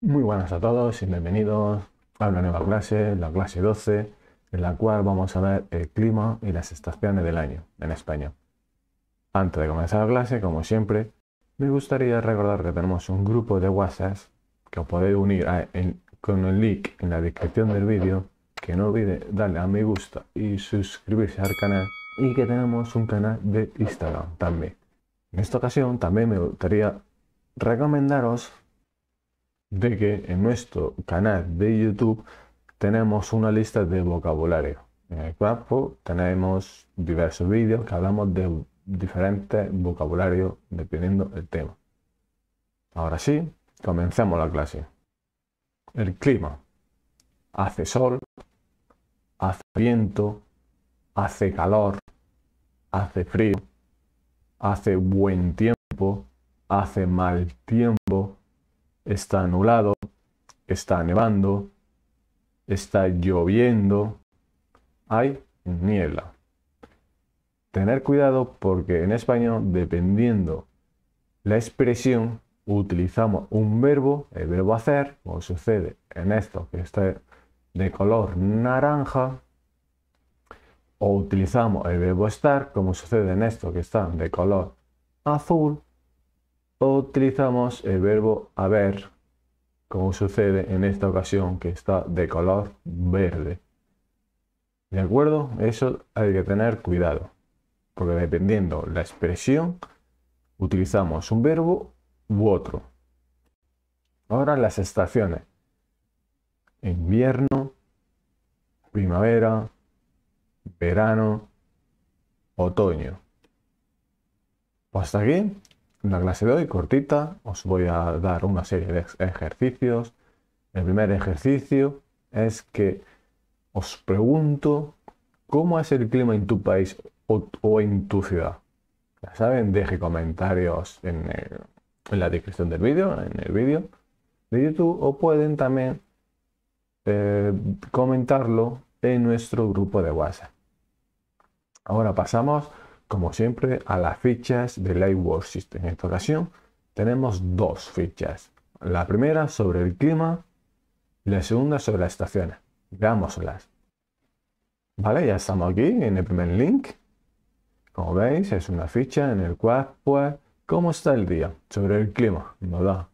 Muy buenas a todos y bienvenidos a una nueva clase, la clase 12, en la cual vamos a ver el clima y las estaciones del año en España. Antes de comenzar la clase, como siempre, me gustaría recordar que tenemos un grupo de WhatsApp que os podéis unir con el link en la descripción del vídeo, que no olvide darle a me gusta y suscribirse al canal y que tenemos un canal de Instagram también. En esta ocasión también me gustaría recomendaros de que en nuestro canal de YouTube tenemos una lista de vocabulario. En el cuerpo tenemos diversos vídeos que hablamos de diferentes vocabularios dependiendo del tema. Ahora sí, comencemos la clase. El clima. Hace sol, hace viento, hace calor, hace frío, hace buen tiempo, hace mal tiempo, está anulado, está nevando, está lloviendo, hay niebla. Tener cuidado porque en español, dependiendo la expresión, utilizamos un verbo, el verbo hacer, como sucede en esto que está de color naranja, o utilizamos el verbo estar, como sucede en esto que está de color azul, utilizamos el verbo haber, como sucede en esta ocasión que está de color verde. ¿De acuerdo? Eso hay que tener cuidado, porque dependiendo la expresión, utilizamos un verbo u otro. Ahora las estaciones. Invierno, primavera, verano, otoño. hasta ¿Pues aquí la clase de hoy cortita, os voy a dar una serie de ejercicios. El primer ejercicio es que os pregunto cómo es el clima en tu país o, en tu ciudad. Ya saben, deje comentarios en, la descripción del vídeo, en el vídeo de YouTube, o pueden también eh, comentarlo en nuestro grupo de WhatsApp. Ahora pasamos como siempre, a las fichas de Lightwork System. En esta ocasión tenemos dos fichas. La primera sobre el clima y la segunda sobre las estaciones. Veámoslas. Vale, ya estamos aquí en el primer link. Como veis, es una ficha en el cual, pues, cómo está el día sobre el clima. Nos da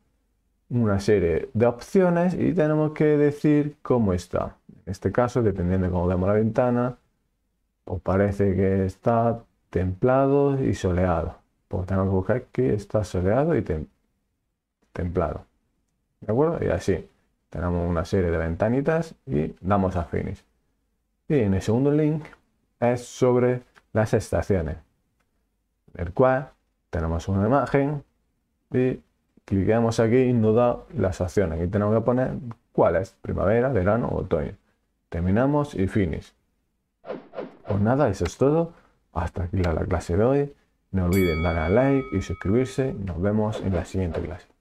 una serie de opciones y tenemos que decir cómo está. En este caso, dependiendo de cómo vemos la ventana, pues parece que está templado y soleado. Porque tengo que buscar que está soleado y templado. ¿De acuerdo? Y así. Tenemos una serie de ventanitas y damos a finish. Y en el segundo link es sobre las estaciones. El cual tenemos una imagen y clicamos aquí y nos da las opciones Aquí tenemos que poner es primavera, verano, otoño. Terminamos y finish. Pues nada, eso es todo. Hasta aquí la, clase de hoy. No olviden darle a like y suscribirse. Nos vemos en la siguiente clase.